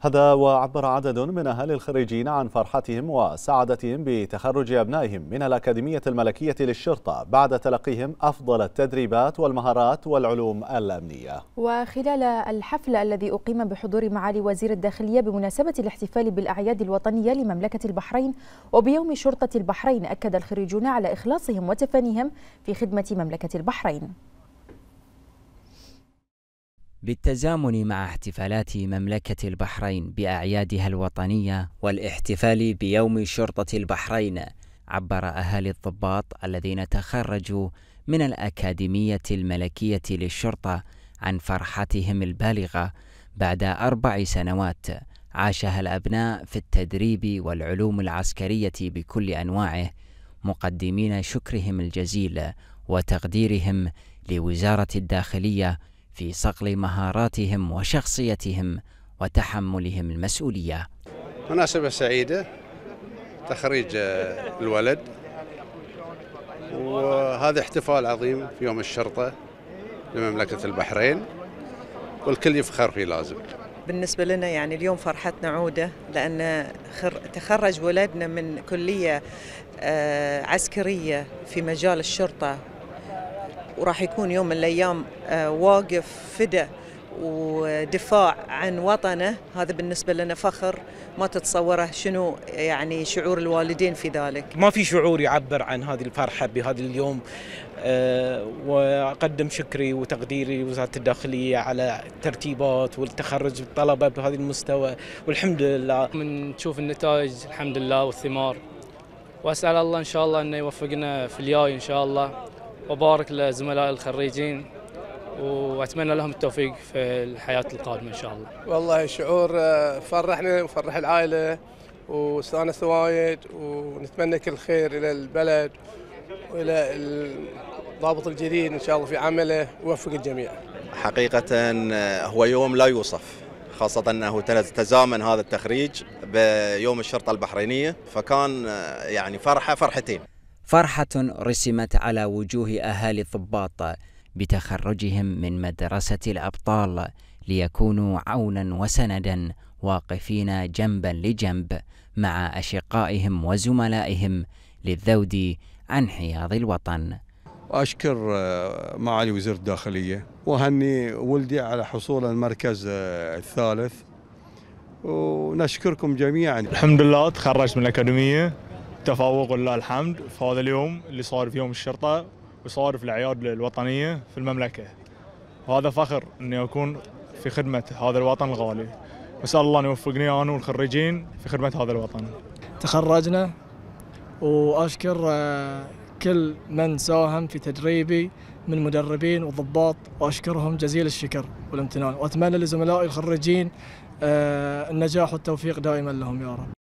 هذا وعبر عدد من أهالي الخريجين عن فرحتهم وسعادتهم بتخرج أبنائهم من الأكاديمية الملكية للشرطة بعد تلقيهم أفضل التدريبات والمهارات والعلوم الأمنية وخلال الحفل الذي أقيم بحضور معالي وزير الداخلية بمناسبة الاحتفال بالأعياد الوطنية لمملكة البحرين وبيوم شرطة البحرين أكد الخريجون على إخلاصهم وتفانيهم في خدمة مملكة البحرين بالتزامن مع احتفالات مملكة البحرين بأعيادها الوطنية والاحتفال بيوم شرطة البحرين عبر أهالي الضباط الذين تخرجوا من الأكاديمية الملكية للشرطة عن فرحتهم البالغة بعد أربع سنوات عاشها الأبناء في التدريب والعلوم العسكرية بكل أنواعه مقدمين شكرهم الجزيل وتقديرهم لوزارة الداخلية في صقل مهاراتهم وشخصيتهم وتحملهم المسؤولية مناسبة سعيدة تخريج آه، الولد وهذا احتفال عظيم في يوم الشرطة لمملكة البحرين والكل يفخر فيه لازم بالنسبة لنا يعني اليوم فرحتنا عودة لأن تخرج ولدنا من كلية آه، عسكرية في مجال الشرطة وراح يكون يوم من الايام آه، واقف فدا ودفاع عن وطنه هذا بالنسبه لنا فخر ما تتصوره شنو يعني شعور الوالدين في ذلك ما في شعور يعبر عن هذه الفرحه بهذا اليوم آه، واقدم شكري وتقديري لوزاره الداخليه على الترتيبات والتخرج الطلبه بهذا المستوى والحمد لله من تشوف النتائج الحمد لله والثمار واسال الله ان شاء الله انه يوفقنا في الجاي ان شاء الله وبارك لزملائي الخريجين واتمنى لهم التوفيق في الحياه القادمه ان شاء الله. والله شعور آه، فرحنا وفرح العائله واستانست وايد ونتمنى كل خير الى البلد والى الضابط الجديد ان شاء الله في عمله ووفق الجميع. حقيقه آه، هو يوم لا يوصف خاصة أنه تزامن هذا التخريج بيوم الشرطة البحرينية فكان آه، يعني فرحة فرحتين فرحة رسمت على وجوه أهالي الضباط بتخرجهم من مدرسة الأبطال ليكونوا عونا وسندا واقفين جنبا لجنب مع أشقائهم وزملائهم للذود عن حياض الوطن أشكر آه، معالي وزير الداخليه واهني ولدي على حصول المركز آه، الثالث ونشكركم جميعا الحمد لله تخرجت من الاكاديميه تفوق ولله الحمد في هذا اليوم اللي صار في يوم الشرطه وصار في الاعياد الوطنيه في المملكه وهذا فخر اني اكون في خدمه هذا الوطن الغالي وسأل الله ان يوفقني انا والخريجين في خدمه هذا الوطن تخرجنا واشكر آه، كل من ساهم في تدريبي من مدربين وضباط واشكرهم جزيل الشكر والامتنان واتمنى لزملائي الخريجين آه، النجاح والتوفيق دائما لهم يا رب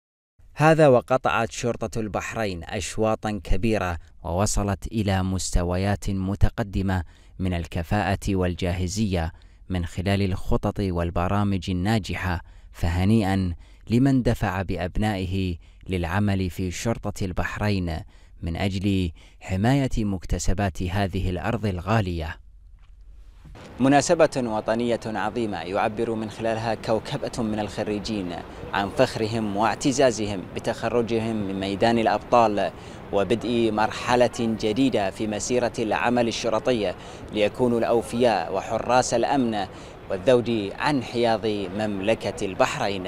هذا وقطعت شرطة البحرين أشواطا كبيرة ووصلت إلى مستويات متقدمة من الكفاءة والجاهزية من خلال الخطط والبرامج الناجحة فهنيئا لمن دفع بأبنائه للعمل في شرطة البحرين من أجل حماية مكتسبات هذه الأرض الغالية مناسبة وطنية عظيمة يعبر من خلالها كوكبة من الخريجين عن فخرهم واعتزازهم بتخرجهم من ميدان الأبطال وبدء مرحلة جديدة في مسيرة العمل الشرطي ليكونوا الأوفياء وحراس الأمن والذود عن حياض مملكة البحرين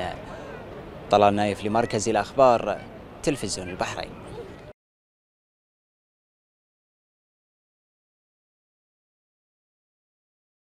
طلال نايف لمركز الأخبار تلفزيون البحرين